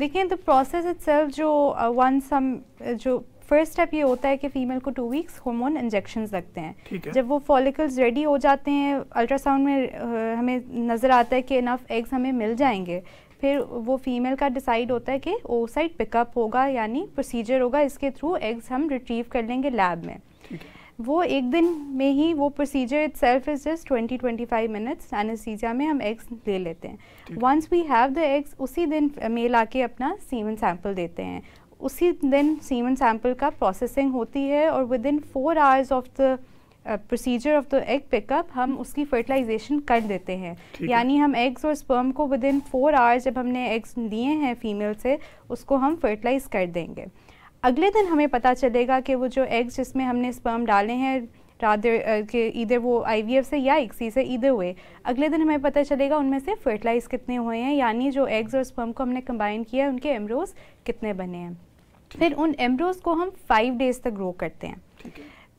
देखें the process it जो one uh, some uh, जो फर्स्ट स्टेप ये होता है कि फीमेल को टू वीक्स हार्मोन इंजेक्शन लगते हैं जब वो फॉलिकल्स रेडी हो जाते हैं अल्ट्रासाउंड में uh, हमें नज़र आता है कि इनफ एग्स हमें मिल जाएंगे फिर वो फीमेल का डिसाइड होता है कि ओ साइड पिकअप होगा यानी प्रोसीजर होगा इसके थ्रू एग्स हम रिट्रीव कर लेंगे लैब में ठीक है वो एक दिन में ही वो procedure itself is just twenty twenty five minutes anaesthesia में हम एग्स ले लेते हैं once we have the eggs उसी दिन मेल आके अपना सीमन सैम्पल देते हैं उसी दिन सीमन सैम्पल का प्रोसेसिंग होती है और within four hours of the procedure of the egg pickup हम उसकी फर्टिलाइजेशन कर देते हैं यानी हम एग्स और स्पर्म को विद इन फोर आवर्स जब हमने एग्स दिए हैं फीमेल से उसको हम फर्टिलाइज कर देंगे अगले दिन हमें पता चलेगा कि वो जो एग्स जिसमें हमने स्पर्म डाले हैं राधे के इधर वो आई से या इक्सी e से इधर हुए अगले दिन हमें पता चलेगा उनमें से फर्टिलाइज कितने हुए हैं यानी जो एग्स और स्पर्म को हमने कंबाइन किया है उनके एमरोज कितने बने हैं फिर उन एमरोज को हम फाइव डेज तक ग्रो करते हैं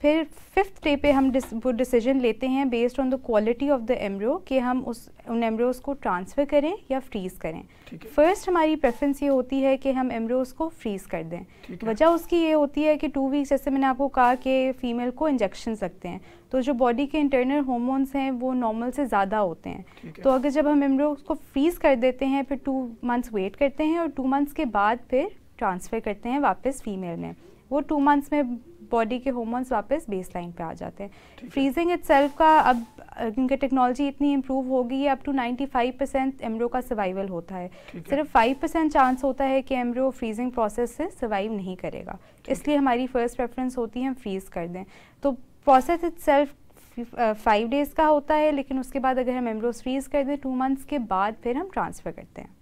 फिर फिफ्थ डे पे हम डिस, वो डिसीजन लेते हैं based on the quality of the embryo कि हम उस उन एम्ब्रियोज को ट्रांसफ़र करें या फ्रीज़ करें फर्स्ट हमारी प्रेफरेंस ये होती है कि हम एम्ब्रियोज को फ्रीज़ कर दें वजह उसकी ये होती है कि टू वीक्स जैसे मैंने आपको कहा कि फ़ीमेल को इंजेक्शन लगते हैं तो जो बॉडी के इंटरनल हॉमोन्स हैं वो नॉर्मल से ज़्यादा होते हैं तो अगर जब हम एम्ब्रियोज को फ्रीज़ कर देते हैं फिर टू मंथ्स वेट करते हैं और टू मंथ्स के बाद फिर ट्रांसफ़र करते हैं वापस फीमेल में वो टू मंथ्स में बॉडी के हॉर्मोन्स वापस बेस लाइन पे आ जाते हैं फ्रीजिंग इट का अब क्योंकि टेक्नोलॉजी इतनी इम्प्रूव हो गई है अप टू 95 परसेंट एमरो का सर्वाइवल होता है सिर्फ 5 परसेंट चांस होता है कि एमरो फ्रीजिंग प्रोसेस से सर्वाइव नहीं करेगा इसलिए हमारी फर्स्ट प्रेफरेंस होती है हम फ्रीज़ कर दें तो प्रोसेस इट फाइव डेज़ का होता है लेकिन उसके बाद अगर हम एमरोज फ्रीज़ कर दें टू मंथ्स के बाद फिर हम ट्रांसफ़र करते हैं